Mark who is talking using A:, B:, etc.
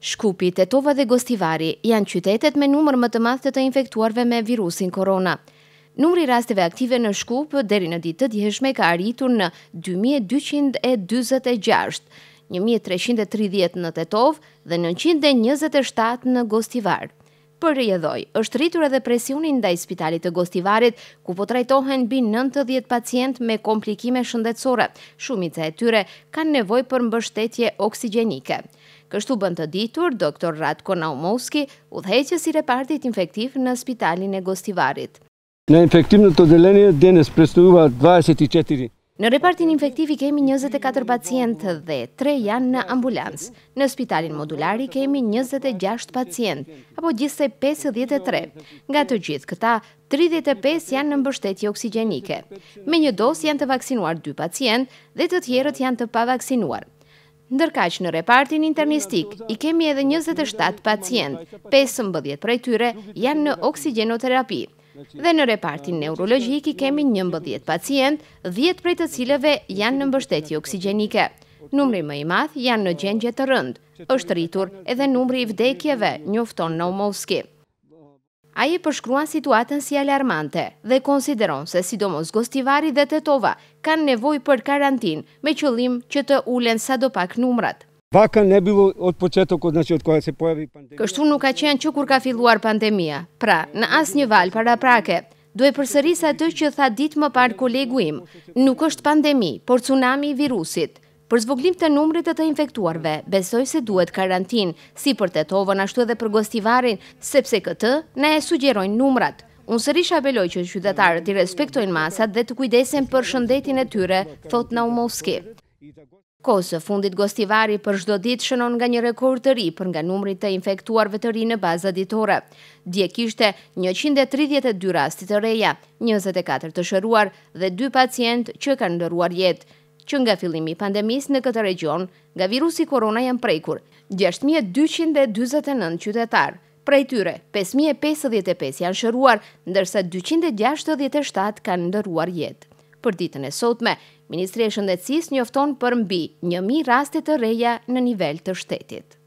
A: Shkupi, Tetova dhe Gostivari janë qytetet me numër më të madh të infektuarve me virusin Corona. Numri rasteve aktive në Shkup deri në ditë të djeshme ka arritur në 2246, 1330 në Tetov dhe 927 në Gostivar. Për rjedhoj, është rritur edhe presionin nda i spitalit të Gostivarit, ku po trajtohen bi 90 pacient me komplikime shëndetsore, shumica e tyre kanë nevoj për mbështetje oksigenike. Kështu bën të ditur doktor Ratko Naumovski, udhëheqës i repartit infektiv në spitalin e Gostivarit. Në infektiv në të delenje, Denes prestuva 24. Në repartin infektivi kemi 24 pacientë dhe 3 janë në ambulancë. Në spitalin modulari kemi 26 pacientë, apo gjithse 53. Nga të gjithë këta, 35 janë në mbështetje oksigenike. Me një dosë janë të vaksinuar 2 pacientë dhe të tjerët janë të pavaksinuar. Ndërka që në repartin internistik, i kemi edhe 27 pacient, 5 sëmbëdhjet për e tyre janë në oksigenoterapi. Dhe në repartin neurologjik i kemi një mbëdhjet pacient, 10 prej të cileve janë në mbështetje oksigenike. Numri më i math janë në gjengje të rënd, është rritur edhe numri i vdekjeve njofton në omoski. A i përshkruan situatën si alarmante dhe konsideron se sidomos Gostivari dhe Tetova kanë nevoj për karantin me qëllim që të ulen sa do pak numrat. Vaka ne od od se po Kështu nuk ka qenë që kur ka filluar pandemija. Pra, në asë një valë para prake, duhe përsërisa të që tha ditë më parë koleguim, nuk është pandemi, por tsunami virusit. Për zvoglim të numrit të të infektuarve, besoj se duhet karantin, si për të tovën ashtu edhe për gostivarin, sepse këtë ne e sugjerojnë numrat. Unë sërish apeloj që qytetarët i respektojnë masat dhe të kujdesen për shëndetin e tyre, thot Naumovski. Kosë fundit gostivari për shdo dit shënon nga një rekord të ri për nga numrit të infektuarve të ri në baza ditore. Dje kishte 132 rastit të reja, 24 të shëruar dhe 2 pacient që kanë ndëruar jetë që nga fillimi i pandemisë në këtë region nga virusi korona janë prekur 6249 qytetar. Prej tyre, 5055 janë shëruar, ndërsa 267 kanë ndëruar jetë. Për ditën e sotme, Ministri e Shëndecis njofton për mbi 1.000 rastit të reja në nivel të shtetit.